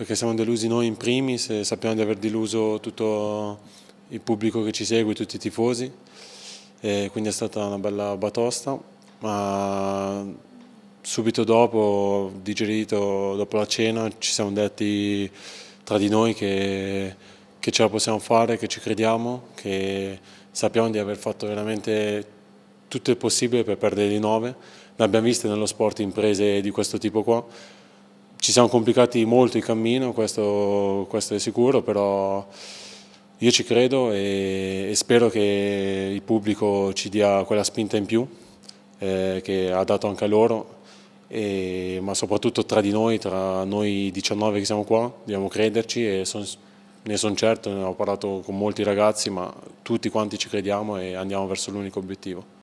perché siamo delusi noi in primis e sappiamo di aver deluso tutto il pubblico che ci segue, tutti i tifosi, e quindi è stata una bella batosta, ma subito dopo, digerito dopo la cena, ci siamo detti tra di noi che, che ce la possiamo fare, che ci crediamo, che sappiamo di aver fatto veramente tutto il possibile per perdere di nove, Ne abbiamo viste nello sport imprese di questo tipo qua, ci siamo complicati molto il cammino, questo, questo è sicuro, però io ci credo e, e, spero che il pubblico ci dia quella spinta in più eh, che ha dato anche a loro, e, ma soprattutto tra di noi, tra noi 19 che siamo qua, dobbiamo crederci e son, ne sono certo, ne ho parlato con molti ragazzi, ma tutti quanti ci crediamo e andiamo verso l'unico obiettivo.